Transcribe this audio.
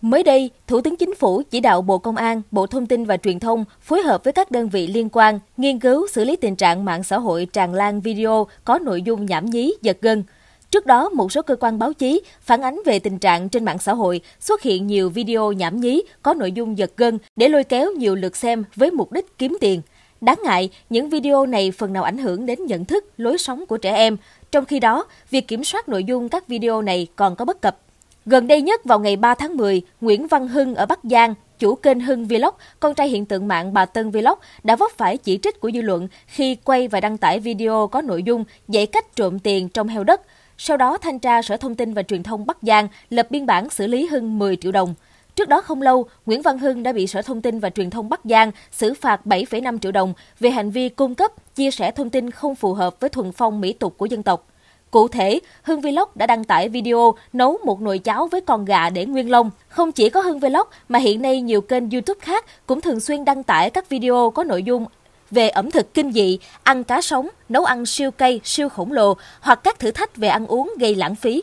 Mới đây, Thủ tướng Chính phủ chỉ đạo Bộ Công an, Bộ Thông tin và Truyền thông phối hợp với các đơn vị liên quan nghiên cứu xử lý tình trạng mạng xã hội tràn lan video có nội dung nhảm nhí, giật gân. Trước đó, một số cơ quan báo chí phản ánh về tình trạng trên mạng xã hội xuất hiện nhiều video nhảm nhí có nội dung giật gân để lôi kéo nhiều lượt xem với mục đích kiếm tiền. Đáng ngại, những video này phần nào ảnh hưởng đến nhận thức, lối sống của trẻ em. Trong khi đó, việc kiểm soát nội dung các video này còn có bất cập Gần đây nhất vào ngày 3 tháng 10, Nguyễn Văn Hưng ở Bắc Giang, chủ kênh Hưng Vlog, con trai hiện tượng mạng bà Tân Vlog, đã vấp phải chỉ trích của dư luận khi quay và đăng tải video có nội dung dạy cách trộm tiền trong heo đất. Sau đó, thanh tra Sở Thông tin và Truyền thông Bắc Giang lập biên bản xử lý Hưng 10 triệu đồng. Trước đó không lâu, Nguyễn Văn Hưng đã bị Sở Thông tin và Truyền thông Bắc Giang xử phạt 7,5 triệu đồng về hành vi cung cấp, chia sẻ thông tin không phù hợp với thuần phong mỹ tục của dân tộc. Cụ thể, Hưng Vlog đã đăng tải video nấu một nồi cháo với con gà để nguyên lông. Không chỉ có Hưng Vlog mà hiện nay nhiều kênh YouTube khác cũng thường xuyên đăng tải các video có nội dung về ẩm thực kinh dị, ăn cá sống, nấu ăn siêu cây, siêu khổng lồ hoặc các thử thách về ăn uống gây lãng phí.